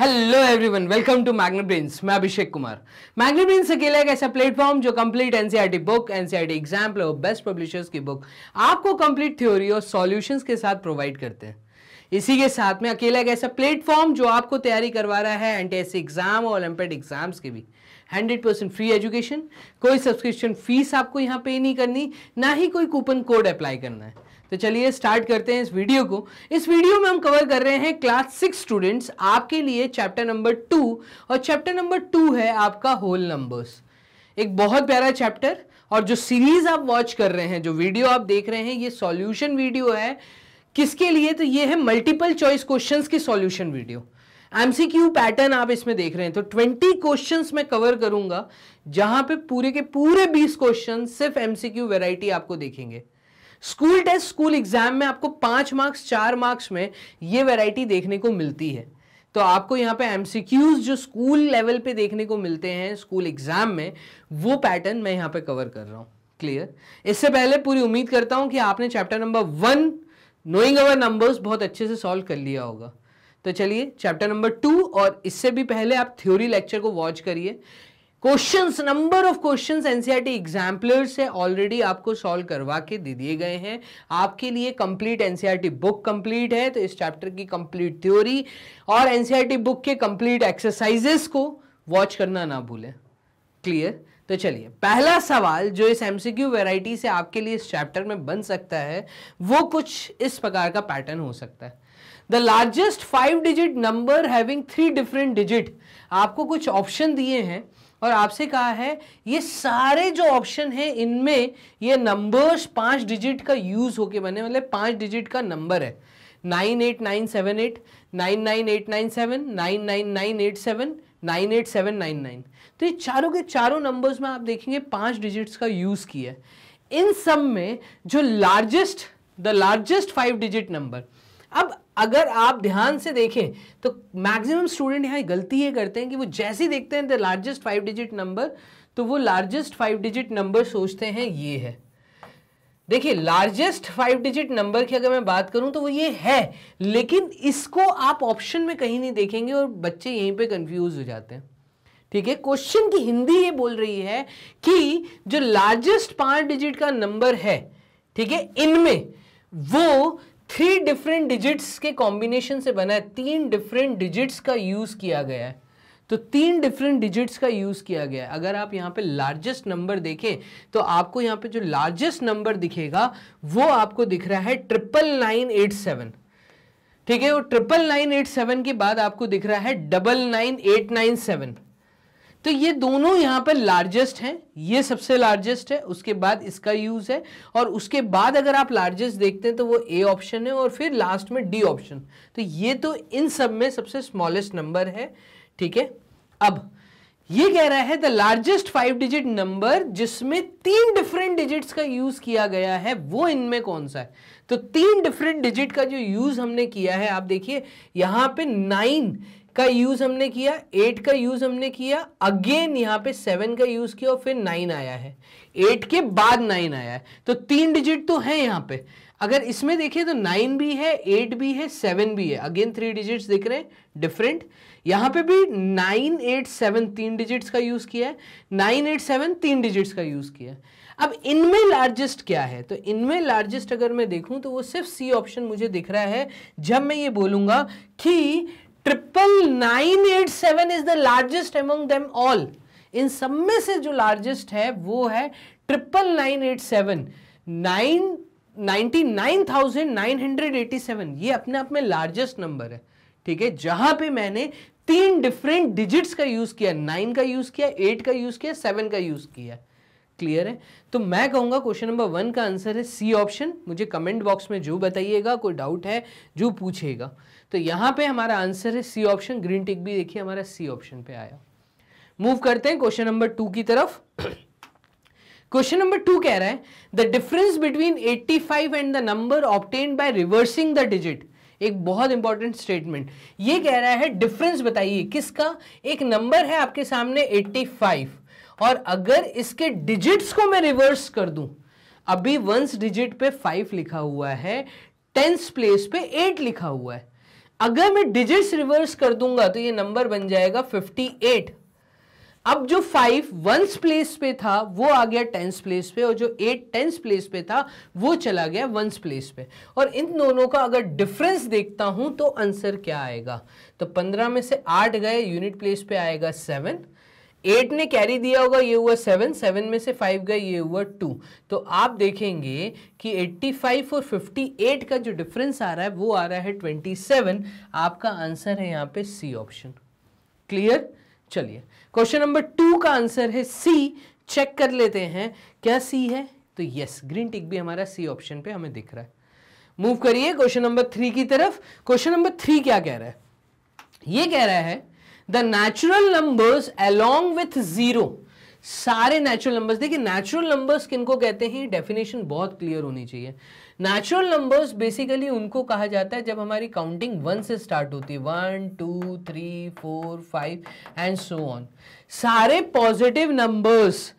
Hello everyone welcome to Magnet Brains मैं Abhishek Kumar Magnet Brains अकेला एक ऐसा प्लेटफॉर्म जो complete NCERT book NCERT exam और बेस्ट पब्लिशर्स की बुक आपको कंप्लीट थ्योरी और सॉल्यूशंस के साथ प्रोवाइड करते हैं इसी के साथ में अकेला एक ऐसा प्लेटफॉर्म जो आपको तैयारी करवा रहा है एन एग्जाम e और ओलम्पिक एग्जाम्स की भी 100% परसेंट फ्री एजुकेशन कोई सब्सक्रिप्शन फीस आपको यहाँ पे नहीं करनी ना ही कोई कूपन कोड अप्लाई करना है तो चलिए स्टार्ट करते हैं इस वीडियो को इस वीडियो में हम कवर कर रहे हैं क्लास सिक्स स्टूडेंट्स आपके लिए चैप्टर नंबर टू और चैप्टर नंबर टू है आपका होल नंबर्स एक बहुत प्यारा चैप्टर और जो सीरीज आप वॉच कर रहे हैं जो वीडियो आप देख रहे हैं ये सॉल्यूशन वीडियो है किसके लिए तो ये है मल्टीपल चॉइस क्वेश्चंस की सॉल्यूशन वीडियो एमसीक्यू पैटर्न आप इसमें देख रहे हैं तो 20 क्वेश्चंस मैं कवर करूंगा जहां पे पूरे के पूरे 20 क्वेश्चन सिर्फ एमसीक्यू वैरायटी आपको देखेंगे स्कूल टेस्ट स्कूल एग्जाम में आपको पांच मार्क्स चार मार्क्स में ये वैरायटी देखने को मिलती है तो आपको यहाँ पे एमसीक्यूज जो स्कूल लेवल पे देखने को मिलते हैं स्कूल एग्जाम में वो पैटर्न मैं यहाँ पे कवर कर रहा हूँ क्लियर इससे पहले पूरी उम्मीद करता हूँ कि आपने chapter number one knowing our numbers बहुत अच्छे से सॉल्व कर लिया होगा तो चलिए चैप्टर नंबर टू और इससे भी पहले आप थ्योरी लेक्चर को वॉच करिए questions number of questions NCERT exemplar से ऑलरेडी आपको सॉल्व करवा के दे दिए गए हैं आपके लिए कंप्लीट एनसीईआरटी बुक कंप्लीट है तो इस चैप्टर की कंप्लीट थ्योरी और एनसीईआरटी बुक e के कंप्लीट एक्सरसाइजेस को वॉच करना ना भूलें क्लियर तो चलिए पहला सवाल जो इस एमसीक्यू वेराइटी से आपके लिए इस चैप्टर में बन सकता है वो कुछ इस प्रकार का पैटर्न हो सकता है the largest five digit number having three different digit आपको कुछ ऑप्शन दिए हैं और आपसे कहा है ये सारे जो ऑप्शन हैं इनमें ये नंबर्स पाँच डिजिट का यूज़ होके बने मतलब पाँच डिजिट का नंबर है nine eight nine seven eight nine nine eight nine seven nine nine nine eight seven nine eight seven nine nine तो ये चारों के चारों नंबर्स में आप देखेंगे पाँच डिजिट्स का यूज़ किया है इन सब में जो largest the largest five digit number अब अगर आप ध्यान से देखें तो मैक्सिमम स्टूडेंट यहाँ गलती ये करते हैं कि वो जैसे ही देखते हैं the largest five digit number तो वो लार्जेस्ट फाइव डिजिट नंबर सोचते हैं ये है देखिए लार्जेस्ट फाइव डिजिट नंबर की अगर मैं बात करूं तो वो ये है लेकिन इसको आप ऑप्शन में कहीं नहीं देखेंगे और बच्चे यहीं पे कंफ्यूज हो जाते हैं ठीक है क्वेश्चन की हिंदी ये बोल रही है कि जो लार्जेस्ट पांच डिजिट का नंबर है ठीक है इनमें वो थ्री डिफरेंट डिजिट्स के कॉम्बिनेशन से बना है तीन डिफरेंट डिजिट्स का यूज़ किया गया है तो तीन डिफरेंट डिजिट्स का यूज़ किया गया है अगर आप यहाँ पे लार्जेस्ट नंबर देखें तो आपको यहाँ पे जो लार्जेस्ट नंबर दिखेगा वो आपको दिख रहा है ट्रिपल नाइन एट सेवन ठीक है वो ट्रिपल नाइन एट सेवन के बाद आपको दिख रहा है double nine eight nine seven तो ये दोनों यहाँ पर लार्जेस्ट हैं ये सबसे लार्जेस्ट है उसके बाद इसका यूज़ है और उसके बाद अगर आप लार्जेस्ट देखते हैं तो वो ए ऑप्शन है और फिर लास्ट में डी ऑप्शन तो ये तो इन सब में सबसे स्मॉलेस्ट नंबर है ठीक है अब ये कह रहा है the largest five digit number जिसमें तीन डिफरेंट डिजिट्स का यूज किया गया है वो इनमें कौन सा है तो तीन डिफरेंट डिजिट का जो यूज हमने किया है आप देखिए यहां पे नाइन का यूज हमने किया एट का यूज हमने किया अगेन यहाँ पे सेवन का यूज किया और फिर नाइन आया है एट के बाद नाइन आया है तो तीन डिजिट तो है यहाँ पे अगर इसमें देखिए तो नाइन भी है एट भी है सेवन भी है अगेन थ्री डिजिट्स दिख रहे हैं डिफरेंट यहाँ पे भी नाइन एट सेवन तीन डिजिट्स का यूज किया है नाइन एट सेवन तीन डिजिट्स का यूज किया है अब इनमें लार्जेस्ट क्या है तो इनमें लार्जेस्ट अगर मैं देखूं तो वो सिर्फ सी ऑप्शन मुझे दिख रहा है जब मैं ये बोलूंगा कि triple nine eight seven is the largest among them all इन सब में से जो लार्जेस्ट है वो है triple nine eight seven nine ninety nine thousand nine hundred eighty seven ये अपने आप में लार्जेस्ट नंबर है ठीक है जहां पे मैंने तीन डिफरेंट डिजिट्स का यूज किया नाइन का यूज किया एट का यूज किया सेवन का यूज किया क्लियर है तो मैं कहूंगा क्वेश्चन नंबर वन का आंसर है सी ऑप्शन मुझे कमेंट बॉक्स में जो बताइएगा कोई डाउट है जो पूछेगा तो यहां पे हमारा आंसर है सी ऑप्शन ग्रीन टिक भी देखिए हमारा सी ऑप्शन पे आया मूव करते हैं क्वेश्चन नंबर टू की तरफ क्वेश्चन नंबर टू कह रहा है the difference between 85 and the number obtained by reversing the digit एक बहुत इंपॉर्टेंट स्टेटमेंट ये कह रहा है डिफरेंस बताइए किसका एक नंबर है आपके सामने 85 और अगर इसके डिजिट्स को मैं रिवर्स कर दूं अभी वंस डिजिट पे फाइव लिखा हुआ है टेंस प्लेस पे एट लिखा हुआ है अगर मैं डिजिट्स रिवर्स कर दूंगा तो ये नंबर बन जाएगा 58 अब जो फाइव वंस प्लेस पे था वो आ गया टेंस प्लेस पे और जो एट टेंस प्लेस पे था वो चला गया वंस प्लेस पे और इन दोनों का अगर डिफरेंस देखता हूं तो आंसर क्या आएगा तो पंद्रह में से आठ गए यूनिट प्लेस पे आएगा सेवन एट ने कैरी दिया होगा ये हुआ सेवन सेवन में से फाइव गए ये हुआ टू तो आप देखेंगे कि एट्टी फाइव और फिफ्टी एट का जो डिफरेंस आ रहा है वो आ रहा है ट्वेंटी सेवन आपका आंसर है यहाँ पे सी ऑप्शन क्लियर चलिए क्वेश्चन नंबर टू का आंसर है सी चेक कर लेते हैं क्या सी है तो यस ग्रीन टिक भी हमारा सी ऑप्शन पे हमें दिख रहा है मूव करिए क्वेश्चन नंबर थ्री की तरफ क्वेश्चन नंबर थ्री क्या कह रहा है ये कह रहा है the natural numbers along with zero सारे नेचुरल नंबर्स देखिए नेचुरल नंबर्स किनको कहते हैं डेफिनेशन बहुत क्लियर होनी चाहिए नेचुरल नंबर्स बेसिकली उनको कहा जाता है जब हमारी काउंटिंग वन से स्टार्ट होती है one two three four five and so on सारे पॉजिटिव नंबर्स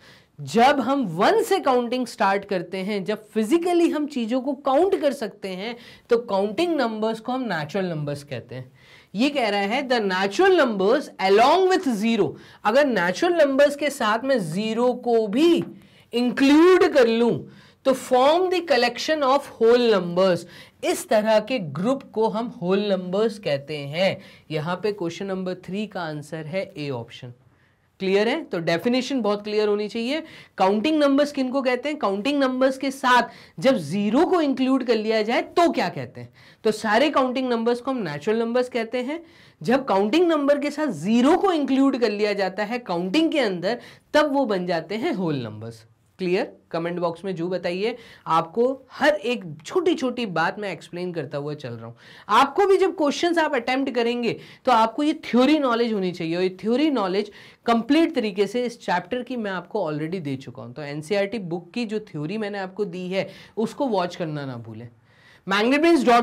जब हम वन से काउंटिंग स्टार्ट करते हैं जब फिजिकली हम चीज़ों को काउंट कर सकते हैं तो काउंटिंग नंबर्स को हम नेचुरल नंबर्स कहते हैं ये कह रहा है the natural numbers along with zero अगर नेचुरल नंबर्स के साथ में जीरो को भी इंक्लूड कर लू तो form the collection of whole numbers इस तरह के ग्रुप को हम होल नंबर्स कहते हैं यहां पे क्वेश्चन नंबर थ्री का आंसर है ए ऑप्शन क्लियर है तो डेफिनेशन बहुत क्लियर होनी चाहिए काउंटिंग नंबर्स किनको कहते हैं काउंटिंग नंबर्स के साथ जब जीरो को इंक्लूड कर लिया जाए तो क्या कहते हैं तो सारे काउंटिंग नंबर्स को हम नेचुरल नंबर्स कहते हैं जब काउंटिंग नंबर के साथ जीरो को इंक्लूड कर लिया जाता है काउंटिंग के अंदर तब वो बन जाते हैं whole numbers clear comment box में जो बताइए आपको हर एक छोटी छोटी बात मैं एक्सप्लेन करता हुआ चल रहा हूँ आपको भी जब क्वेश्चन आप अटेम्प्ट करेंगे तो आपको ये थ्योरी नॉलेज होनी चाहिए और ये थ्योरी नॉलेज कंप्लीट तरीके से इस चैप्टर की मैं आपको ऑलरेडी दे चुका हूँ तो एनसीईआरटी बुक e की जो थ्योरी मैंने आपको दी है उसको वॉच करना ना भूलें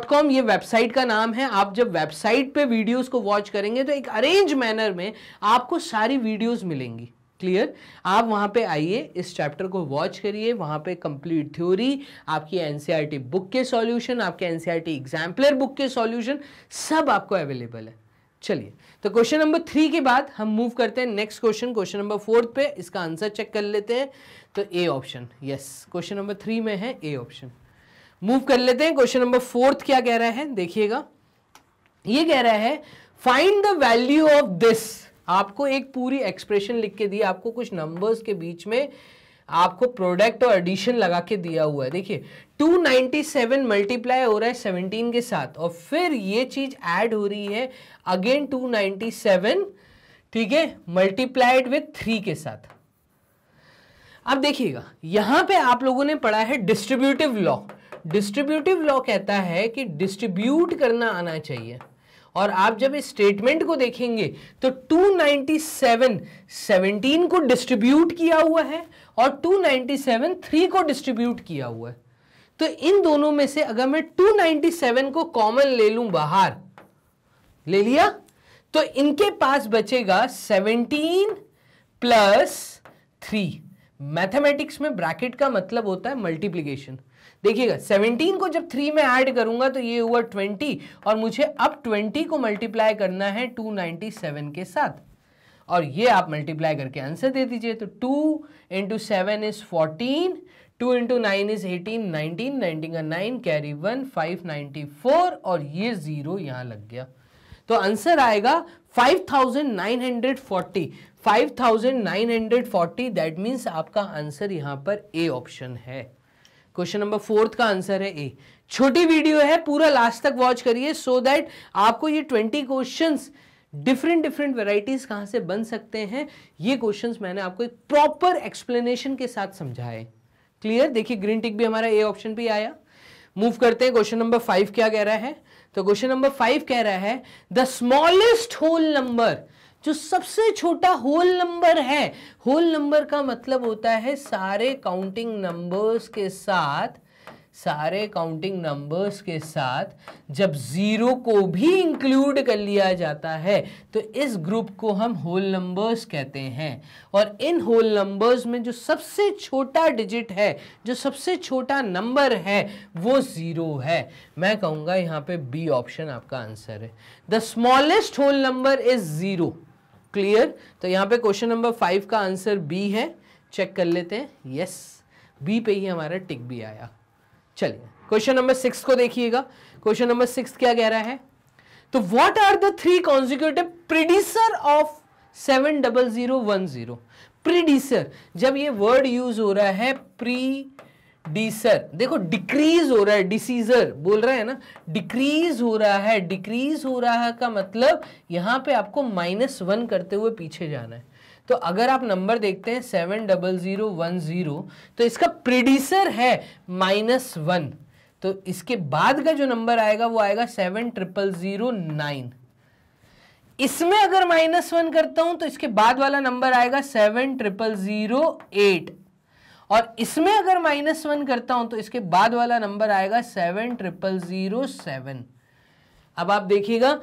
कॉम ये वेबसाइट का नाम है आप जब वेबसाइट पे वीडियोस को वॉच करेंगे तो एक अरेंज मैनर में आपको सारी वीडियोस मिलेंगी क्लियर आप वहाँ पे आइए इस चैप्टर को वॉच करिए वहाँ पे कंप्लीट थ्योरी आपकी एनसीईआरटी बुक e के सॉल्यूशन आपके एनसीईआरटी एग्जाम्पलर बुक के सॉल्यूशन सब आपको अवेलेबल है चलिए तो क्वेश्चन नंबर थ्री के बाद हम मूव करते हैं next question question number fourth पे इसका आंसर चेक कर लेते हैं तो A option yes question number three में है ए ऑप्शन मूव कर लेते हैं क्वेश्चन नंबर फोर्थ क्या कह रहा है देखिएगा ये कह रहा है find the value of this आपको एक पूरी एक्सप्रेशन लिख के दी आपको कुछ नंबर्स के बीच में आपको प्रोडक्ट और एडिशन लगा के दिया हुआ है देखिए 297 मल्टीप्लाई हो रहा है 17 के साथ और फिर ये चीज ऐड हो रही है अगेन 297 ठीक है मल्टीप्लाइड विथ थ्री के साथ अब देखिएगा यहां पे आप लोगों ने पढ़ा है डिस्ट्रीब्यूटिव लॉ डिस्ट्रीब्यूटिव लॉ कहता है कि डिस्ट्रीब्यूट करना आना चाहिए और आप जब इस स्टेटमेंट को देखेंगे तो 297 17 को डिस्ट्रीब्यूट किया हुआ है और 297 3 को डिस्ट्रीब्यूट किया हुआ है तो इन दोनों में से अगर मैं 297 को कॉमन ले लूं बाहर ले लिया तो इनके पास बचेगा 17 प्लस थ्री मैथमेटिक्स में ब्रैकेट का मतलब होता है मल्टीप्लीकेशन देखिएगा 17 को जब 3 में ऐड करूंगा तो ये हुआ 20 और मुझे अब 20 को मल्टीप्लाई करना है 297 के साथ और ये आप मल्टीप्लाई करके आंसर दे दीजिए तो 2 into seven is fourteen two into nine is eighteen nineteen nineteen का nine carry one five ninety four और ये ज़ीरो यहाँ लग गया तो आंसर आएगा 5940 5940 दैट मीन्स आपका आंसर यहाँ पर ए ऑप्शन है क्वेश्चन नंबर फोर्थ का आंसर है ए छोटी वीडियो है पूरा लास्ट तक वॉच करिए सो दैट आपको ये twenty question different different varieties कहां से बन सकते हैं ये क्वेश्चन मैंने आपको एक प्रॉपर एक्सप्लेनेशन के साथ समझाए क्लियर देखिए ग्रीन टिक भी हमारा ए ऑप्शन भी आया मूव करते हैं क्वेश्चन नंबर फाइव क्या कह रहा है तो क्वेश्चन नंबर फाइव कह रहा है द स्मॉलेस्ट होल नंबर जो सबसे छोटा होल नंबर है होल नंबर का मतलब होता है सारे काउंटिंग नंबर्स के साथ सारे काउंटिंग नंबर्स के साथ जब ज़ीरो को भी इंक्लूड कर लिया जाता है तो इस ग्रुप को हम होल नंबर्स कहते हैं और इन होल नंबर्स में जो सबसे छोटा डिजिट है जो सबसे छोटा नंबर है वो ज़ीरो है मैं कहूँगा यहाँ पे बी ऑप्शन आपका आंसर है the smallest whole number is zero clear तो यहाँ पे क्वेश्चन नंबर फाइव का आंसर बी है चेक कर लेते हैं यस बी पे ही हमारा टिक भी आया चलिए क्वेश्चन नंबर सिक्स को देखिएगा क्वेश्चन नंबर सिक्स क्या कह रहा है तो what are the three consecutive predecessor of seven double zero one zero predecessor जब ये वर्ड यूज हो रहा है प्री डीसर देखो डिक्रीज हो रहा है डिसीजर बोल रहे हैं ना डिक्रीज हो रहा है डिक्रीज हो रहा है का मतलब यहाँ पे आपको माइनस वन करते हुए पीछे जाना है तो अगर आप नंबर देखते हैं seven double zero one zero तो इसका प्रिडिसर है माइनस वन तो इसके बाद का जो नंबर आएगा वो आएगा सेवन ट्रिपल ज़ीरो नाइन इसमें अगर माइनस वन करता हूं तो इसके बाद वाला नंबर आएगा सेवन ट्रिपल ज़ीरो एट और इसमें अगर माइनस वन करता हूं तो इसके बाद वाला नंबर आएगा सेवन ट्रिपल जीरो सेवन अब आप देखिएगा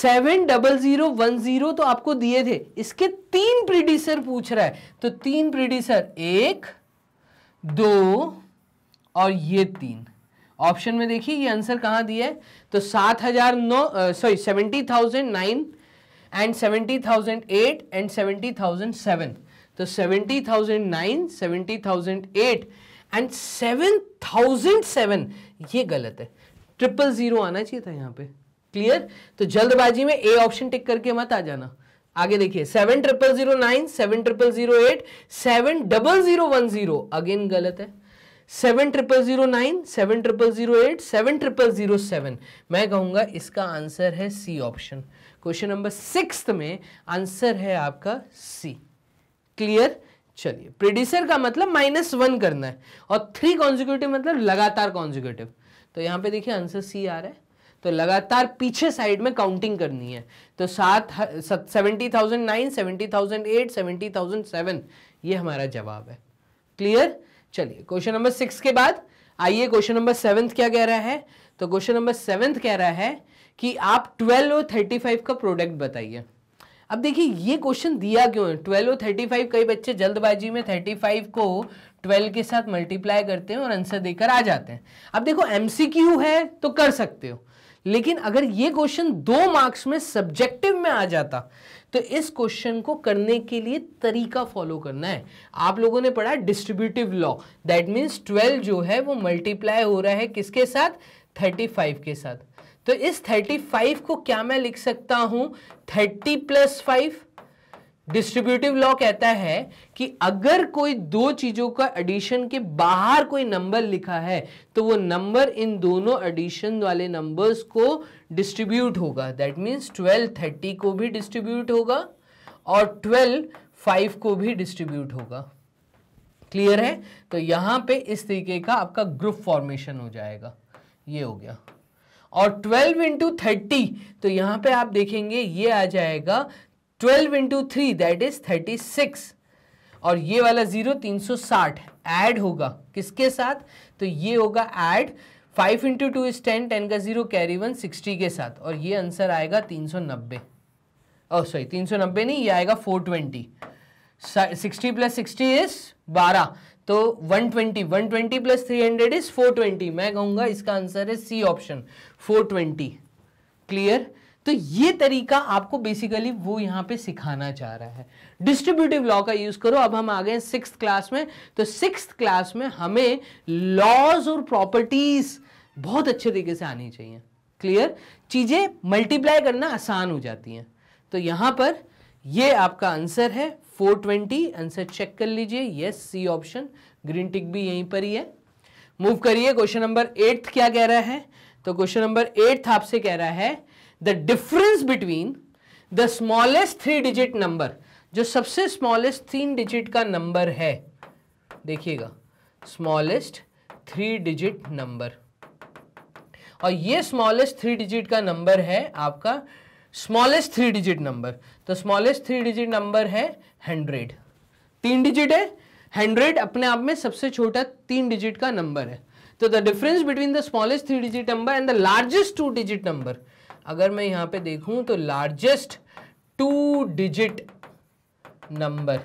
seven double zero one zero तो आपको दिए थे इसके तीन प्रीडिसर पूछ रहा है तो तीन प्रीडिसर एक दो और ये तीन ऑप्शन में देखिए ये आंसर कहां दिया है तो सात हजार नौ sorry seventy thousand nine and seventy thousand eight and seventy thousand seven तो seventy thousand nine seventy thousand eight and seven thousand seven ये गलत है ट्रिपल जीरो आना चाहिए था यहाँ पे क्लियर तो जल्दबाजी में ए ऑप्शन टिक करके मत आ जाना आगे देखिए seven triple zero nine seven triple zero eight seven double zero one zero again गलत है seven triple zero nine seven triple zero eight seven triple zero seven मैं कहूँगा इसका आंसर है C option question number six में answer है आपका सी clear चलिए प्रोड्यूसर का मतलब माइनस वन करना है और थ्री कॉन्जिक्यूटिव मतलब लगातार कॉन्जिक्यूटिव तो यहाँ पे देखिए आंसर सी आ रहा है तो लगातार पीछे साइड में काउंटिंग करनी है तो सात seventy thousand nine seventy thousand eight seventy thousand seven ये हमारा जवाब है क्लियर चलिए क्वेश्चन नंबर सिक्स के बाद आइए क्वेश्चन नंबर सेवेंथ क्या कह रहा है तो क्वेश्चन नंबर सेवेंथ कह रहा है कि आप ट्वेल्व और थर्टी फाइव का प्रोडक्ट बताइए अब देखिए ये क्वेश्चन दिया क्यों है ट्वेल्व और थर्टी फाइव कई बच्चे जल्दबाजी में थर्टी फाइव को ट्वेल्व के साथ मल्टीप्लाई करते हैं और आंसर देकर आ जाते हैं अब देखो एमसीक्यू है तो कर सकते हो लेकिन अगर ये क्वेश्चन दो मार्क्स में सब्जेक्टिव में आ जाता तो इस क्वेश्चन को करने के लिए तरीका फॉलो करना है आप लोगों ने पढ़ा distributive law that means twelve जो है वो मल्टीप्लाई हो रहा है किसके साथ थर्टी फाइव के साथ तो इस 35 को क्या मैं लिख सकता हूं 30 प्लस फाइव डिस्ट्रीब्यूटिव लॉ कहता है कि अगर कोई दो चीजों का एडिशन के बाहर कोई नंबर लिखा है तो वो नंबर इन दोनों एडिशन वाले नंबर्स को डिस्ट्रीब्यूट होगा दैट मींस 12 30 को भी डिस्ट्रीब्यूट होगा और 12 5 को भी डिस्ट्रीब्यूट होगा क्लियर है तो यहां पे इस तरीके का आपका ग्रुप फॉर्मेशन हो जाएगा ये हो गया और 12 इंटू थर्टी तो यहां पे आप देखेंगे ये आ जाएगा 12 इंटू थ्री दैट इज 36 और ये वाला ज़ीरो 360 ऐड होगा किसके साथ तो ये होगा add 5 into two is ten ten का ज़ीरो कैरी वन सिक्सटी के साथ और ये आंसर आएगा 390 और सॉरी 390 नहीं ये आएगा 420 60 प्लस सिक्सटी इज 12 तो 120 120 प्लस 300 इज 420 मैं कहूँगा इसका आंसर है सी ऑप्शन 420 क्लियर तो ये तरीका आपको बेसिकली वो यहाँ पे सिखाना चाह रहा है डिस्ट्रीब्यूटिव लॉ का यूज़ करो अब हम आ गए सिक्स क्लास में तो सिक्स क्लास में हमें लॉज और प्रॉपर्टीज़ बहुत अच्छे तरीके से आनी चाहिए क्लियर चीज़ें मल्टीप्लाई करना आसान हो जाती हैं तो यहाँ पर ये आपका आंसर है 420 आंसर चेक कर लीजिए yes C option green tick भी यहीं पर ही है मूव करिए क्वेश्चन नंबर एट्थ क्या कह रहा है तो क्वेश्चन नंबर एट्थ आपसे कह रहा है the difference between the smallest three digit number जो सबसे स्मॉलेस्ट तीन डिजिट का नंबर है देखिएगा स्मॉलेस्ट थ्री डिजिट नंबर और ये स्मॉलेस्ट थ्री डिजिट का नंबर है आपका स्मॉलेस्ट थ्री डिजिट नंबर तो स्मॉलेस्ट थ्री डिजिट नंबर है हंड्रेड तीन डिजिट है हंड्रेड अपने आप में सबसे छोटा तीन डिजिट का नंबर है तो the difference between the smallest three digit number and the largest two digit number अगर मैं यहां पे देखूं तो लार्जेस्ट टू डिजिट नंबर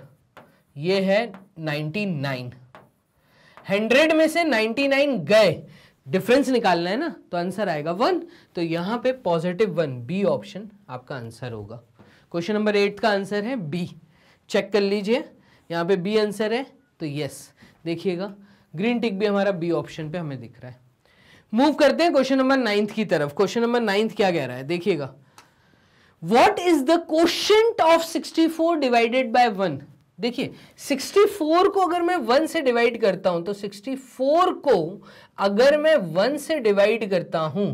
ये है 99 हंड्रेड में से 99 गए डिफरेंस निकालना है ना तो आंसर आएगा वन तो यहां पे पॉजिटिव वन बी ऑप्शन आपका आंसर होगा क्वेश्चन नंबर एट का आंसर है बी चेक कर लीजिए यहाँ पे बी आंसर है तो यस देखिएगा ग्रीन टिक भी हमारा बी ऑप्शन पे हमें दिख रहा है मूव करते हैं क्वेश्चन नंबर नाइन्थ की तरफ क्वेश्चन नंबर नाइन्थ क्या कह रहा है देखिएगा what is the question of four divided by one देखिए 64 को अगर मैं 1 से डिवाइड करता हूं तो 64 को अगर मैं 1 से डिवाइड करता हूं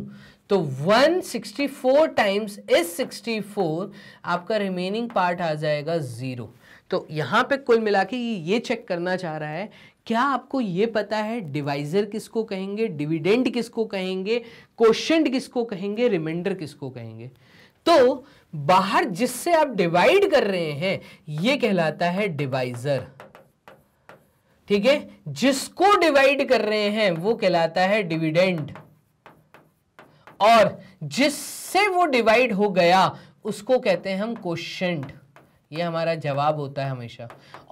तो 164 टाइम्स इज 64 आपका रिमेनिंग पार्ट आ जाएगा जीरो तो यहाँ पे कुल मिला के ये चेक करना चाह रहा है क्या आपको ये पता है डिवाइजर किसको कहेंगे डिविडेंड किसको कहेंगे क्वेश्चन किसको कहेंगे रिमाइंडर किसको कहेंगे तो बाहर जिससे आप डिवाइड कर रहे हैं ये कहलाता है डिवाइजर ठीक है जिसको डिवाइड कर रहे हैं वो कहलाता है डिविडेंड और जिससे वो डिवाइड हो गया उसको कहते हैं हम क्वेश्चन ये हमारा जवाब होता है हमेशा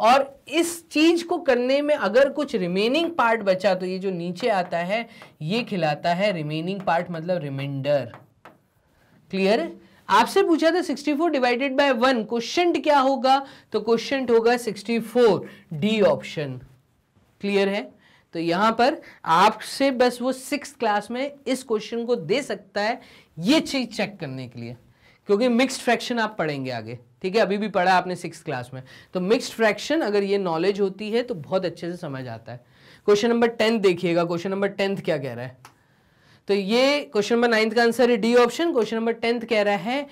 और इस चीज़ को करने में अगर कुछ रिमेनिंग पार्ट बचा तो ये जो नीचे आता है ये खिलाता है रिमेनिंग पार्ट मतलब रिमाइंडर क्लियर आपसे पूछा था 64 डिवाइडेड बाय वन क्वेश्चन क्या होगा तो क्वेश्चन होगा 64 डी ऑप्शन क्लियर है तो यहां पर आपसे बस वो सिक्स क्लास में इस क्वेश्चन को दे सकता है ये चीज़ चेक करने के लिए क्योंकि मिक्स्ड फ्रैक्शन आप पढ़ेंगे आगे ठीक है अभी भी पढ़ा आपने सिक्स क्लास में तो मिक्सड फ्रैक्शन अगर ये नॉलेज होती है तो बहुत अच्छे से समझ आता है क्वेश्चन नंबर टेंथ देखिएगा क्वेश्चन नंबर टेंथ क्या कह रहा है तो ये क्वेश्चन नंबर नाइन्थ का आंसर है D option question number tenth कह रहा है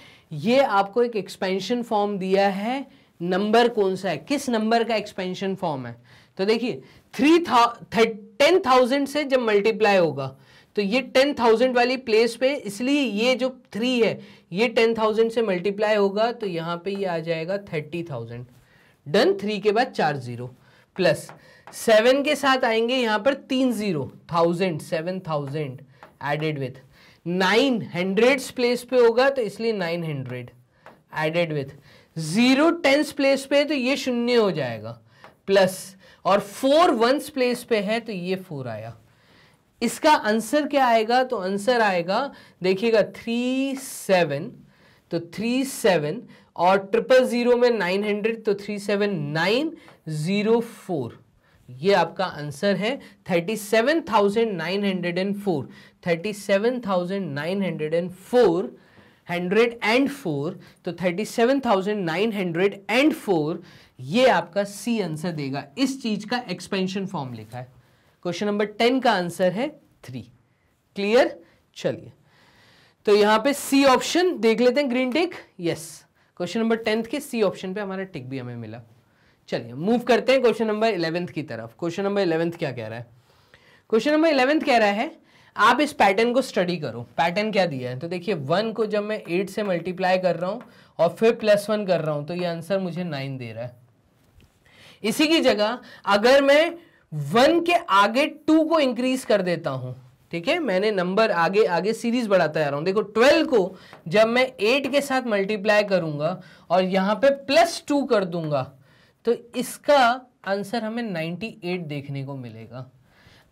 ये आपको एक एक्सपेंशन फॉर्म दिया है नंबर कौन सा है किस नंबर का एक्सपेंशन फॉर्म है तो देखिए थ्री था टेन थाउजेंड से जब मल्टीप्लाई होगा तो ये टेन थाउजेंड वाली प्लेस पे इसलिए ये जो थ्री है ये टेन थाउजेंड से मल्टीप्लाई होगा तो यहाँ पे ये आ जाएगा थर्टी थाउजेंड डन थ्री के बाद चार जीरो प्लस सेवन के साथ आएंगे यहाँ पर तीन zero thousand seven thousand added with nine hundreds place पे होगा तो इसलिए nine hundred added with zero tens place पे तो ये शून्य हो जाएगा प्लस और फोर वंस प्लेस पे है तो ये फोर आया इसका आंसर क्या आएगा तो आंसर आएगा देखिएगा थ्री सेवन तो थ्री सेवन और ट्रिपल ज़ीरो में नाइन हंड्रेड तो three seven nine zero four ये आपका आंसर है thirty seven thousand nine hundred and four thirty seven thousand nine hundred and four hundred and four तो thirty seven thousand nine hundred and four ये आपका C answer देगा इस चीज़ का expansion form लिखा है क्वेश्चन नंबर टेन का answer है थ्री क्लियर चलिए तो यहां पे सी ऑप्शन देख लेते हैं green tick yes question number tenth के सी ऑप्शन पे हमारा टिक भी हमें मिला चलिए मूव करते हैं क्वेश्चन नंबर इलेवेंथ की तरफ क्वेश्चन नंबर इलेवेंथ क्या कह रहा है क्वेश्चन नंबर इलेवेंथ कह रहा है आप इस पैटर्न को स्टडी करो पैटर्न क्या दिया है तो देखिए वन को जब मैं एट से मल्टीप्लाई कर रहा हूं और फिर प्लस वन कर रहा हूं तो ये आंसर मुझे नाइन दे रहा है इसी की जगह अगर मैं वन के आगे टू को इंक्रीज कर देता हूं ठीक है मैंने नंबर आगे आगे सीरीज बढ़ाता जा रहा हूं देखो ट्वेल्व को जब मैं एट के साथ मल्टीप्लाई करूंगा और यहां पे प्लस टू कर दूंगा तो इसका आंसर हमें नाइन्टी एट देखने को मिलेगा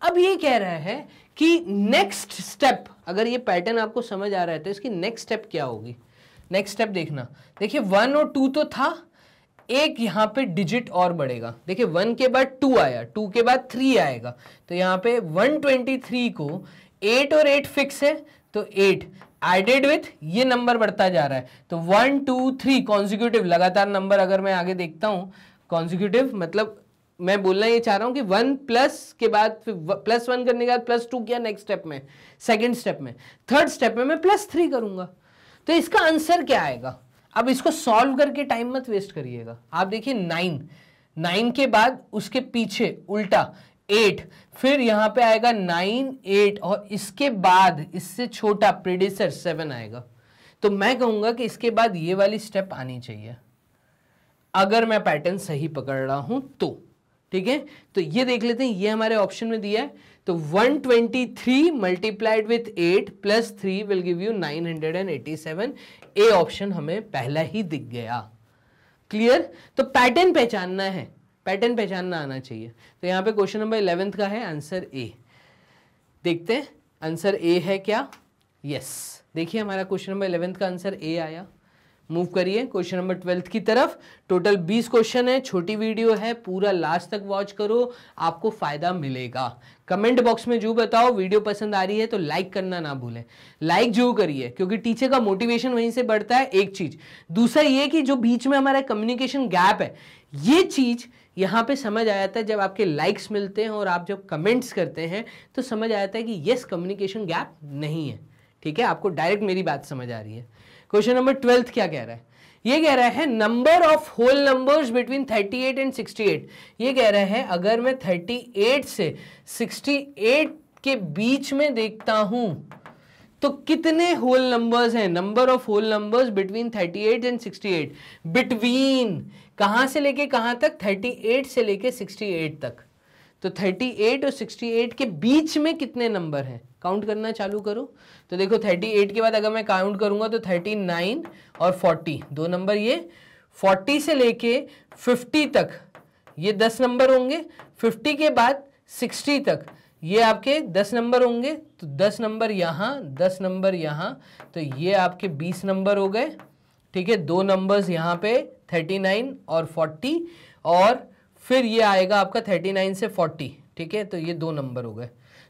अब ये कह रहा है कि नेक्स्ट स्टेप अगर ये पैटर्न आपको समझ आ रहा है तो इसकी नेक्स्ट स्टेप क्या होगी नेक्स्ट स्टेप देखना देखिए वन और टू तो था एक यहाँ पे डिजिट और बढ़ेगा देखिए वन के बाद टू आया टू के बाद थ्री आएगा तो यहाँ पे 123 को एट और एट फिक्स है तो एट एडेड विथ ये नंबर बढ़ता जा रहा है तो वन टू थ्री कॉन्जिक्यूटिव लगातार नंबर अगर मैं आगे देखता हूँ कॉन्जिक्यूटिव मतलब मैं बोलना ये चाह रहा हूँ कि वन प्लस के बाद प्लस वन करने के बाद प्लस टू किया नेक्स्ट स्टेप में सेकेंड स्टेप में थर्ड स्टेप में मैं प्लस थ्री करूंगा तो इसका आंसर क्या आएगा अब इसको सॉल्व करके टाइम मत वेस्ट करिएगा आप देखिए नाइन नाइन के बाद उसके पीछे उल्टा एट फिर यहां पे आएगा नाइन एट और इसके बाद इससे छोटा प्रिडिसर सेवन आएगा तो मैं कहूंगा कि इसके बाद ये वाली स्टेप आनी चाहिए अगर मैं पैटर्न सही पकड़ रहा हूं तो ठीक है तो ये देख लेते हैं ये हमारे ऑप्शन में दिया है तो 123 twenty three multiplied with eight plus three will give you 987 A option हमें पहला ही दिख गया क्लियर तो पैटर्न पहचानना है पैटर्न पहचानना आना चाहिए तो यहां पे क्वेश्चन नंबर इलेवेंथ का है आंसर ए देखते हैं आंसर ए है क्या यस yes. देखिए हमारा क्वेश्चन नंबर इलेवेंथ का आंसर ए आया मूव करिए क्वेश्चन नंबर ट्वेल्थ की तरफ टोटल बीस क्वेश्चन है छोटी वीडियो है पूरा लास्ट तक वॉच करो आपको फ़ायदा मिलेगा कमेंट बॉक्स में जो बताओ वीडियो पसंद आ रही है तो लाइक करना ना भूलें लाइक जो करिए क्योंकि टीचर का मोटिवेशन वहीं से बढ़ता है एक चीज दूसरा ये कि जो बीच में हमारा कम्युनिकेशन गैप है ये चीज़ यहाँ पे समझ आ जाता है जब आपके लाइक्स मिलते हैं और आप जब कमेंट्स करते हैं तो समझ आ जाता है कि येस कम्युनिकेशन गैप नहीं है ठीक है आपको डायरेक्ट मेरी बात समझ आ रही है क्वेश्चन नंबर ट्वेल्थ क्या कह रहा है ये कह रहा है number of whole numbers between 38 and 68 ये कह रहा है अगर मैं 38 से 68 के बीच में देखता हूं तो कितने होल नंबर्स हैं number of whole numbers between 38 and 68 between कहां से लेके कहां तक 38 से लेके 68 तक तो 38 और 68 के बीच में कितने नंबर हैं काउंट करना चालू करो तो देखो 38 के बाद अगर मैं काउंट करूँगा तो 39 और 40 दो नंबर ये 40 से लेके 50 तक ये 10 नंबर होंगे 50 के बाद 60 तक ये आपके 10 नंबर होंगे तो 10 नंबर यहाँ 10 नंबर यहाँ तो ये आपके 20 नंबर हो गए ठीक है दो नंबर्स यहाँ पे 39 और 40 और फिर ये आएगा आपका 39 से 40 ठीक है तो ये दो नंबर हो गए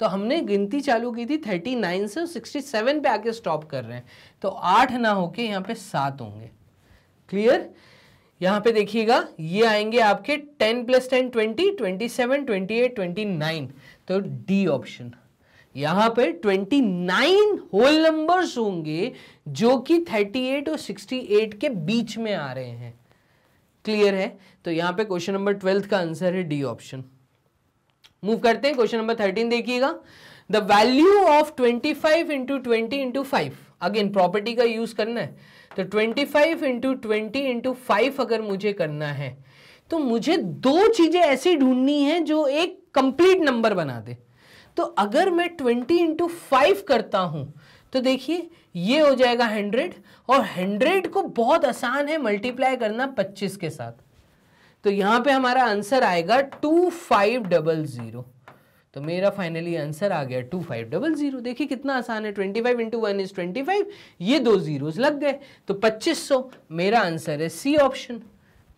तो हमने गिनती चालू की थी 39 से 67 पे आके स्टॉप कर रहे हैं तो आठ ना होके यहाँ पे सात होंगे क्लियर यहाँ पे देखिएगा ये आएंगे आपके 10 plus ten twenty twenty seven twenty eight twenty nine तो डी ऑप्शन यहाँ पे 29 होल नंबर्स होंगे जो कि 38 और 68 के बीच में आ रहे हैं क्लियर है तो यहाँ पे क्वेश्चन नंबर ट्वेल्थ का आंसर है डी ऑप्शन मूव करते हैं क्वेश्चन नंबर थर्टीन देखिएगा the value of twenty five into twenty into five again property का यूज करना है तो twenty five into twenty into five अगर मुझे करना है तो मुझे दो चीजें ऐसी ढूंढनी है जो एक कंप्लीट नंबर बना दे तो अगर मैं ट्वेंटी इंटू फाइव करता हूँ तो देखिए ये हो जाएगा हंड्रेड और हंड्रेड को बहुत आसान है मल्टीप्लाई करना पच्चीस के साथ तो यहां पे हमारा आंसर आएगा टू फाइव डबल ज़ीरो तो मेरा फाइनली आंसर आ गया टू फाइव डबल जीरो देखिए कितना आसान है twenty five into one is twenty five ये दो जीरोस लग गए तो पच्चीस सौ मेरा आंसर है सी ऑप्शन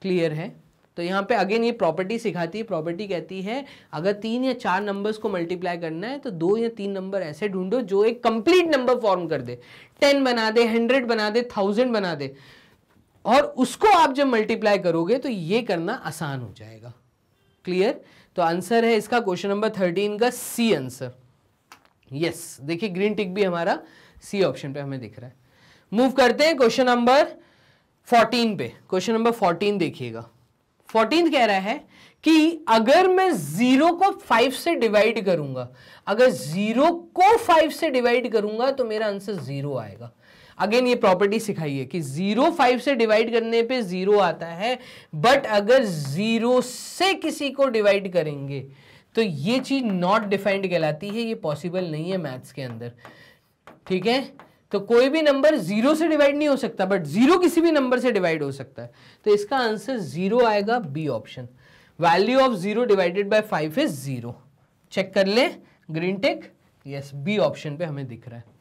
क्लियर है तो यहाँ पे अगेन ये प्रॉपर्टी सिखाती है प्रॉपर्टी कहती है अगर तीन या चार नंबर्स को मल्टीप्लाई करना है तो दो या तीन नंबर ऐसे ढूंढो जो एक कंप्लीट नंबर फॉर्म कर दे टेन बना दे हंड्रेड बना दे थाउजेंड बना दे और उसको आप जब मल्टीप्लाई करोगे तो ये करना आसान हो जाएगा क्लियर तो आंसर है इसका क्वेश्चन नंबर थर्टीन का सी आंसर यस देखिए ग्रीन टिक भी हमारा सी ऑप्शन पे हमें दिख रहा है मूव करते हैं क्वेश्चन नंबर फोर्टीन पे क्वेश्चन नंबर फोर्टीन देखिएगा फोर्टीन कह रहा है कि अगर मैं जीरो को फाइव से डिवाइड करूंगा अगर जीरो को फाइव से डिवाइड करूंगा तो मेरा आंसर जीरो आएगा अगेन ये प्रॉपर्टी सिखाई है कि जीरो फाइव से डिवाइड करने पे जीरो आता है बट अगर जीरो से किसी को डिवाइड करेंगे तो ये चीज़ नॉट डिफाइंड कहलाती है ये पॉसिबल नहीं है मैथ्स के अंदर ठीक है तो कोई भी नंबर जीरो से डिवाइड नहीं हो सकता बट जीरो किसी भी नंबर से डिवाइड हो सकता है तो इसका आंसर जीरो आएगा B option value of zero divided by five is zero check कर ले green tick yes B option पे हमें दिख रहा है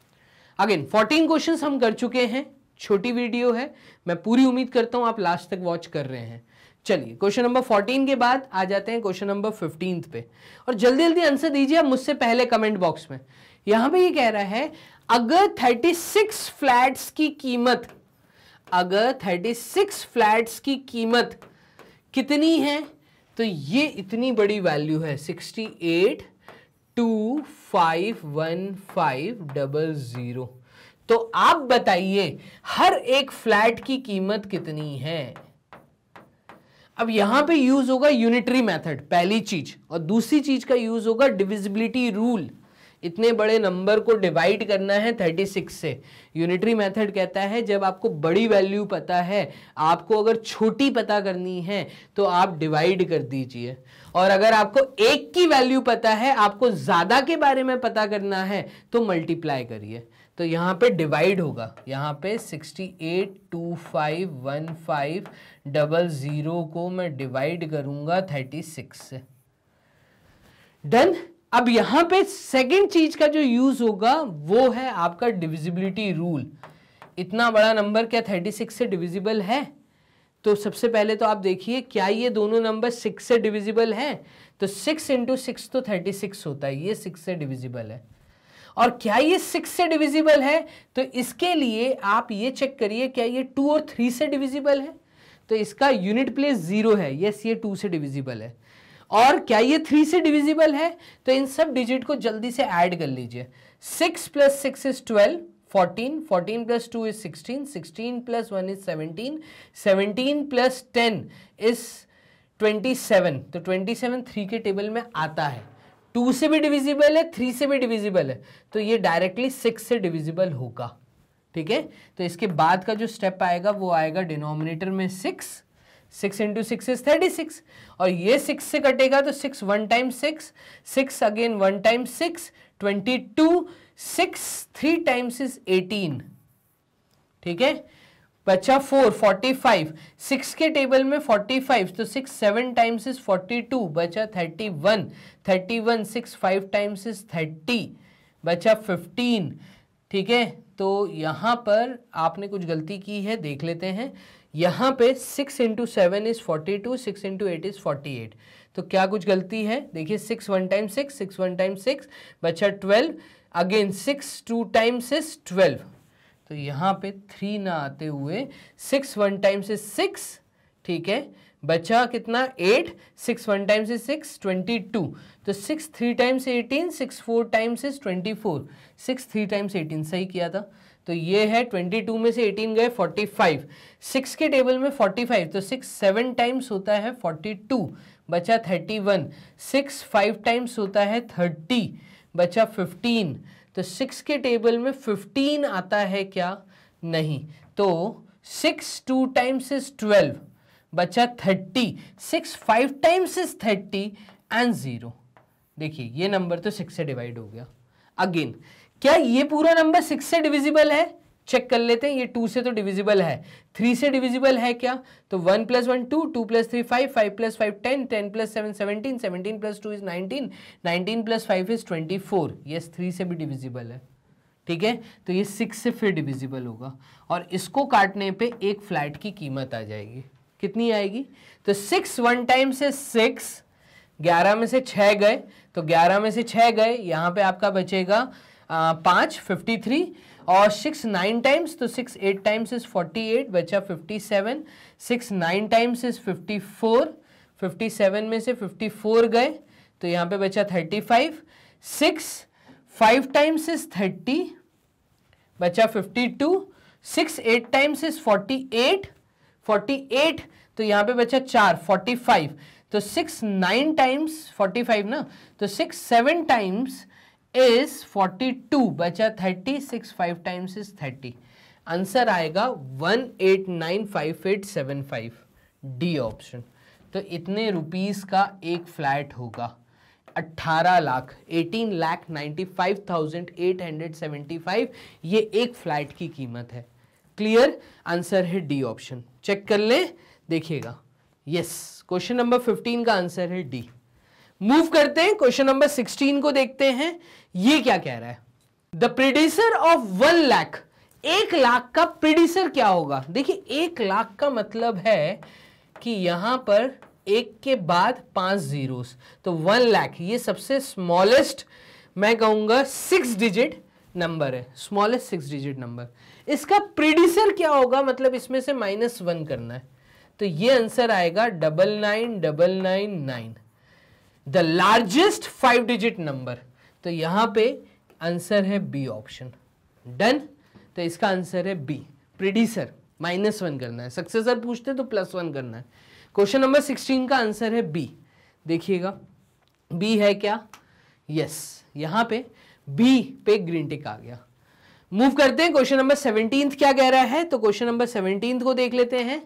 अगेन 14 क्वेश्चन हम कर चुके हैं छोटी वीडियो है मैं पूरी उम्मीद करता हूं आप लास्ट तक वॉच कर रहे हैं चलिए क्वेश्चन नंबर 14 के बाद आ जाते हैं क्वेश्चन नंबर 15 पे और जल्दी जल्दी आंसर दीजिए आप मुझसे पहले कमेंट बॉक्स में यहां पे ये कह रहा है अगर 36 फ्लैट्स की कीमत अगर 36 फ्लैट्स की कीमत कितनी है तो ये इतनी बड़ी वैल्यू है eight two five one five double zero तो आप बताइए हर एक फ्लैट की कीमत कितनी है अब यहां पे यूज होगा यूनिटरी मेथड पहली चीज और दूसरी चीज का यूज होगा डिविजिबिलिटी रूल इतने बड़े नंबर को डिवाइड करना है 36 से यूनिटरी मेथड कहता है जब आपको बड़ी वैल्यू पता है आपको अगर छोटी पता करनी है तो आप डिवाइड कर दीजिए और अगर आपको एक की वैल्यू पता है आपको ज़्यादा के बारे में पता करना है तो मल्टीप्लाई करिए तो यहाँ पे डिवाइड होगा यहाँ पे sixty eight two five one five double zero को मैं डिवाइड करूँगा थर्टी सिक्स से डन अब यहां पे सेकंड चीज का जो यूज होगा वो है आपका डिविजिबिलिटी रूल इतना बड़ा नंबर क्या 36 से डिविजिबल है तो सबसे पहले तो आप देखिए क्या ये दोनों नंबर सिक्स से डिविजिबल हैं तो सिक्स इंटू सिक्स तो थर्टी सिक्स होता है ये सिक्स से डिविजिबल है और क्या ये सिक्स से डिविजिबल है तो इसके लिए आप ये चेक करिए क्या ये टू और थ्री से डिविजिबल है तो इसका यूनिट प्लेस जीरो है यस ये टू से डिविजिबल है और क्या ये थ्री से डिविजिबल है तो इन सब डिजिट को जल्दी से ऐड कर लीजिए six plus six is twelve fourteen fourteen plus two is sixteen sixteen plus one is seventeen seventeen plus ten is twenty seven तो ट्वेंटी सेवन थ्री के टेबल में आता है टू से भी डिविजिबल है थ्री से भी डिविजिबल है तो ये डायरेक्टली सिक्स से डिविजिबल होगा ठीक है तो इसके बाद का जो स्टेप आएगा वो आएगा डिनोमिनेटर में six six into six is thirty six और ये सिक्स से कटेगा तो six one time six six again one time six twenty two six three times is eighteen ठीक है बच्चा फोर फोर्टी फाइव सिक्स के टेबल में फोर्टी फाइव तो six seven times is forty two बचा thirty one thirty one six five times is thirty बचा fifteen ठीक है तो यहां पर आपने कुछ गलती की है देख लेते हैं यहाँ पे six into seven is forty two six into eight is forty eight तो क्या कुछ गलती है देखिए six one time six six one time six बच्चा twelve again six two times is twelve तो यहाँ पे थ्री ना आते हुए six one times is six ठीक है बच्चा कितना eight six one times is six twenty two तो six three times eighteen six four times is twenty four six three times eighteen सही किया था तो ये है 22 में से 18 गए 45 6 के टेबल में 45 तो 6 सेवन टाइम्स होता है 42 बचा 31 सिक्स फाइव टाइम्स होता है 30 बचा 15 तो 6 के टेबल में 15 आता है क्या नहीं तो 6 टू टाइम्स इज 12 बचा 30 6 five times is 30 and zero देखिए ये नंबर तो 6 से डिवाइड हो गया अगेन क्या ये पूरा नंबर सिक्स से डिविजिबल है चेक कर लेते हैं ये टू से तो डिविजिबल है थ्री से डिविजिबल है क्या तो one plus one two two plus three five five plus five ten ten plus seven seventeen seventeen plus two is nineteen nineteen plus five is twenty four yes three से भी divisible है ठीक है तो ये सिक्स से फिर divisible होगा और इसको काटने पे एक फ्लैट की कीमत आ जाएगी कितनी आएगी तो सिक्स वन टाइम से सिक्स ग्यारह में से छः गए तो ग्यारह में से छः गए यहाँ पे आपका बचेगा पाँच फिफ्टी थ्री और सिक्स नाइन टाइम्स तो six eight times is forty eight बचा fifty seven six nine times is fifty four fifty seven में से फिफ्टी फोर गए तो यहाँ पे बचा thirty five six five times is thirty बचा fifty two six eight times is forty eight forty eight तो यहाँ पे बचा चार फोर्टी फाइव तो six nine times forty five ना तो सिक्स सेवन टाइम्स इज 42 बचा 30 six five times is 30 answer आएगा फाइव डी ऑप्शन तो इतने रुपीस का एक फ्लैट होगा 18 लाख 18 लाख 95,875 ये एक फ्लैट की कीमत है क्लियर आंसर है डी ऑप्शन चेक कर लें देखिएगा यस क्वेश्चन नंबर 15 का आंसर है डी मूव करते हैं क्वेश्चन नंबर सिक्सटीन को देखते हैं ये क्या कह रहा है the producer of one lakh एक लाख का प्रोड्यूसर क्या होगा देखिए एक लाख का मतलब है कि यहां पर एक के बाद पांच जीरोस तो वन लाख ये सबसे स्मॉलेस्ट मैं कहूंगा सिक्स डिजिट नंबर है स्मॉलेस्ट सिक्स डिजिट नंबर इसका प्रोड्यूसर क्या होगा मतलब इसमें से माइनस वन करना है तो ये आंसर आएगा double nine double nine nine the largest five digit number तो यहां पे आंसर है बी ऑप्शन डन तो इसका आंसर है बी प्रीडीसर माइनस वन करना है सक्सेसर पूछते तो प्लस वन करना है क्वेश्चन नंबर सिक्सटीन का आंसर है बी देखिएगा बी है क्या यस yes, यहां पे बी पे ग्रीन टिक आ गया मूव करते हैं क्वेश्चन नंबर सेवनटीन क्या कह रहा है तो क्वेश्चन नंबर सेवनटीन को देख लेते हैं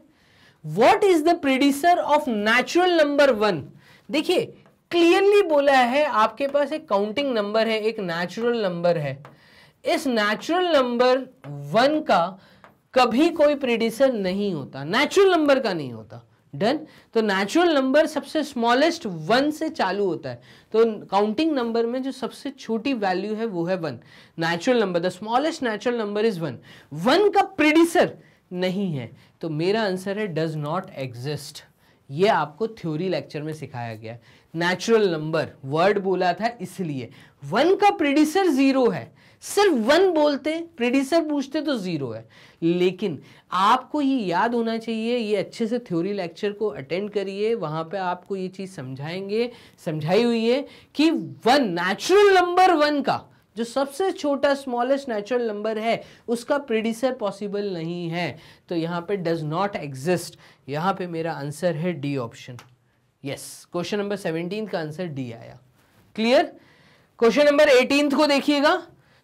what is the predecessor of natural number one देखिए क्लियरली बोला है आपके पास एक काउंटिंग नंबर है एक नेचुरल नंबर है इस नेचुरल नंबर वन का कभी कोई प्रिडिशन नहीं होता नेचुरल नंबर का नहीं होता डन तो नेचुरल नंबर सबसे स्मॉलेस्ट वन से चालू होता है तो काउंटिंग नंबर में जो सबसे छोटी वैल्यू है वो है one natural number the smallest natural number is one one का प्रिडिसर नहीं है तो मेरा आंसर है डज नॉट एग्जिस्ट ये आपको थ्योरी लेक्चर में सिखाया गया नेचुरल नंबर वर्ड बोला था इसलिए वन का प्रिडिसर जीरो है सिर्फ वन बोलते प्रिडिसर पूछते तो जीरो है लेकिन आपको ये याद होना चाहिए ये अच्छे से थ्योरी लेक्चर को अटेंड करिए वहाँ पे आपको ये चीज़ समझाएंगे समझाई हुई है कि वन नेचुरल नंबर वन का जो सबसे छोटा स्मॉलेस्ट नेचुरल नंबर है उसका प्रिडिसर पॉसिबल नहीं है तो यहाँ पे डज नॉट एग्जिस्ट यहाँ पे मेरा आंसर है D option yes question number seventeen का आंसर डी आया क्लियर क्वेश्चन नंबर एटीन को देखिएगा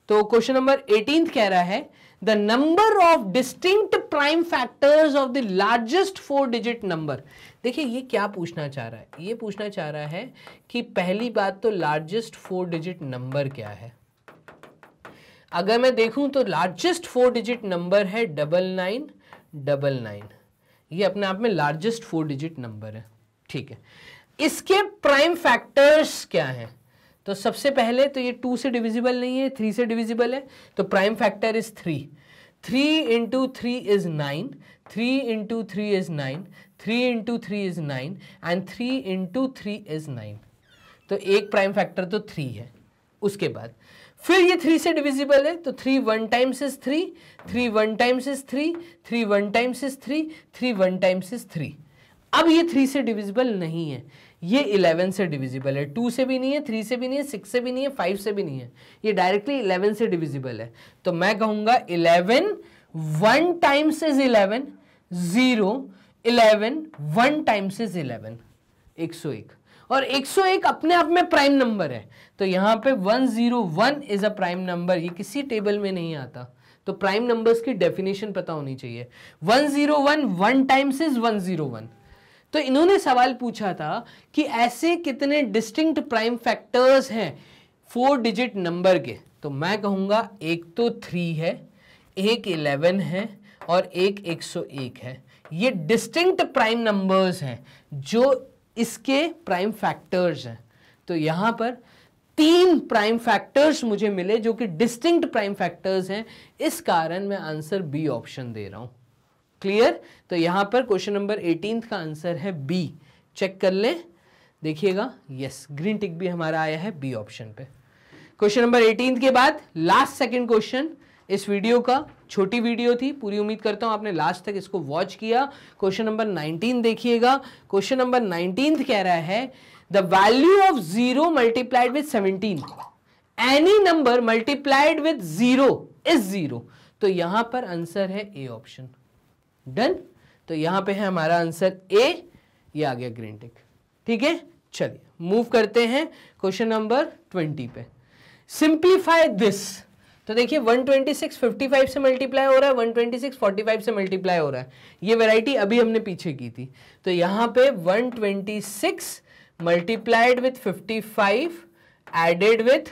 तो क्वेश्चन नंबर एटीन कह रहा है the number of distinct prime factors of the largest four digit number देखिए ये क्या पूछना चाह रहा है ये पूछना चाह रहा है कि पहली बात तो लार्जेस्ट फोर डिजिट नंबर क्या है अगर मैं देखूं तो लार्जेस्ट फोर डिजिट नंबर है डबल नाइन डबल नाइन ये अपने आप में लार्जेस्ट फोर डिजिट नंबर है ठीक है इसके प्राइम फैक्टर्स क्या हैं तो सबसे पहले तो ये टू से डिविजिबल नहीं है थ्री से डिविजिबल है तो prime factor is three three into three is nine three into three is nine three into three is nine and three into three is nine तो एक प्राइम फैक्टर तो three है उसके बाद फिर ये थ्री से डिविजिबल है तो three one times is three three one times is three three one times is three three one times is three अब ये थ्री से डिविजिबल नहीं है ये इलेवन से डिविजिबल है टू से भी नहीं है थ्री से भी नहीं है सिक्स से भी नहीं है फाइव से भी नहीं है ये डायरेक्टली इलेवन से डिविजिबल है तो मैं कहूंगा eleven one times is eleven zero eleven one times is eleven एक सौ एक और 101 अपने आप में प्राइम नंबर है तो यहां पे 101 इज अ प्राइम नंबर ये किसी टेबल में नहीं आता तो प्राइम नंबर्स की डेफिनेशन पता होनी चाहिए 101 वन टाइम्स इज 101 तो इन्होंने सवाल पूछा था कि ऐसे कितने डिस्टिंक्ट प्राइम फैक्टर्स हैं फोर डिजिट नंबर के तो मैं कहूँगा एक तो थ्री है एक इलेवन है और एक एक सौ एक है ये डिस्टिंक्ट प्राइम नंबर्स हैं जो इसके प्राइम फैक्टर्स हैं तो यहाँ पर तीन प्राइम फैक्टर्स मुझे मिले जो कि डिस्टिंक्ट प्राइम फैक्टर्स हैं इस कारण मैं आंसर बी ऑप्शन दे रहा हूँ क्लियर तो यहां पर क्वेश्चन नंबर एटीन का आंसर है बी चेक कर लें देखिएगा यस ग्रीन टिक भी हमारा आया है बी ऑप्शन पे क्वेश्चन नंबर एटीन के बाद लास्ट सेकंड क्वेश्चन इस वीडियो का छोटी वीडियो थी पूरी उम्मीद करता हूं आपने लास्ट तक इसको वॉच किया क्वेश्चन नंबर नाइनटीन देखिएगा क्वेश्चन नंबर नाइनटीन कह रहा है the value of zero multiplied with seventeen any number multiplied with zero is zero तो यहां पर आंसर है ए ऑप्शन डन तो यहां पे है हमारा आंसर ए ये आ गया ग्रीन टिक ठीक है चलिए मूव करते हैं क्वेश्चन नंबर ट्वेंटी पे सिंप्लीफाई दिस तो देखिए 126 55 से मल्टीप्लाई हो रहा है 126 45 से मल्टीप्लाई हो रहा है ये वैरायटी अभी हमने पीछे की थी तो यहां पे 126 multiplied with five added with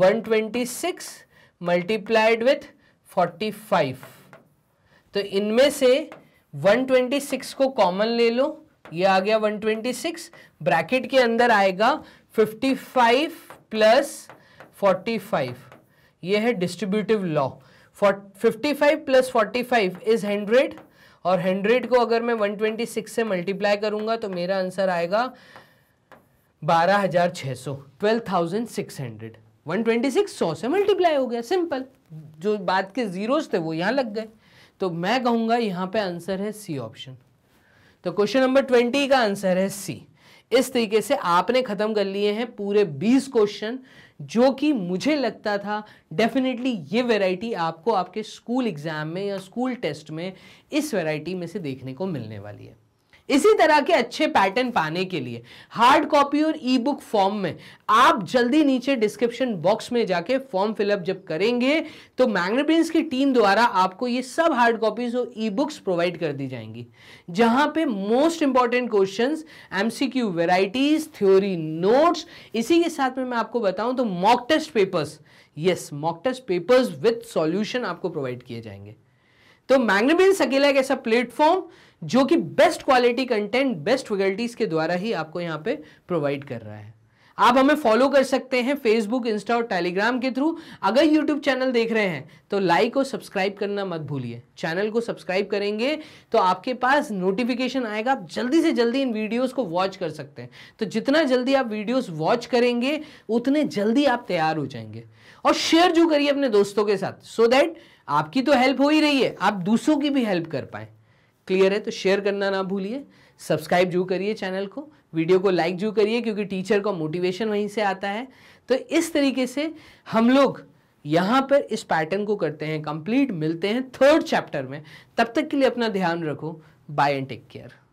126 multiplied with five तो इनमें से 126 को कॉमन ले लो ये आ गया 126 ब्रैकेट के अंदर आएगा 55 प्लस 45 ये है डिस्ट्रीब्यूटिव लॉ 55 प्लस 45 इज 100 और 100 को अगर मैं 126 से मल्टीप्लाई करूंगा तो मेरा आंसर आएगा 12,600 ट्वेंटी सिक्स सौ से मल्टीप्लाई हो गया सिंपल जो बात के जीरोस थे वो यहाँ लग गए तो मैं कहूँगा यहाँ पे आंसर है सी ऑप्शन तो क्वेश्चन नंबर ट्वेंटी का आंसर है सी इस तरीके से आपने ख़त्म कर लिए हैं पूरे बीस क्वेश्चन जो कि मुझे लगता था डेफिनेटली ये वैरायटी आपको आपके स्कूल एग्ज़ाम में या स्कूल टेस्ट में इस वैरायटी में से देखने को मिलने वाली है इसी तरह के अच्छे पैटर्न पाने के लिए हार्ड कॉपी और ई बुक फॉर्म में आप जल्दी नीचे डिस्क्रिप्शन बॉक्स में जाके फॉर्म फिलअप जब करेंगे तो मैग्नेब्रेन्स की टीम द्वारा आपको ये सब हार्ड कॉपीज और ई बुक्स प्रोवाइड कर दी जाएंगी जहां पे most important question MCQ varieties theory notes इसी के साथ में मैं आपको बताऊं तो mock test papers yes mock test papers with solution आपको प्रोवाइड किए जाएंगे तो मैग्नेबिन्स अकेला एक ऐसा प्लेटफॉर्म जो कि best quality content best faculties के द्वारा ही आपको यहाँ पे प्रोवाइड कर रहा है आप हमें फॉलो कर सकते हैं फेसबुक इंस्टा और टेलीग्राम के थ्रू अगर यूट्यूब चैनल देख रहे हैं तो लाइक और सब्सक्राइब करना मत भूलिए चैनल को सब्सक्राइब करेंगे तो आपके पास नोटिफिकेशन आएगा आप जल्दी से जल्दी इन वीडियोस को वॉच कर सकते हैं तो जितना जल्दी आप वीडियोस वॉच करेंगे उतने जल्दी आप तैयार हो जाएंगे और शेयर जो करिए अपने दोस्तों के साथ सो so दैट आपकी तो हेल्प हो ही रही है आप दूसरों की भी हेल्प कर पाएँ क्लियर है तो शेयर करना ना भूलिए सब्सक्राइब जो करिए चैनल को वीडियो को लाइक जो करिए क्योंकि टीचर का मोटिवेशन वहीं से आता है तो इस तरीके से हम लोग यहाँ पर इस पैटर्न को करते हैं कंप्लीट मिलते हैं थर्ड चैप्टर में तब तक के लिए अपना ध्यान रखो बाय एंड टेक केयर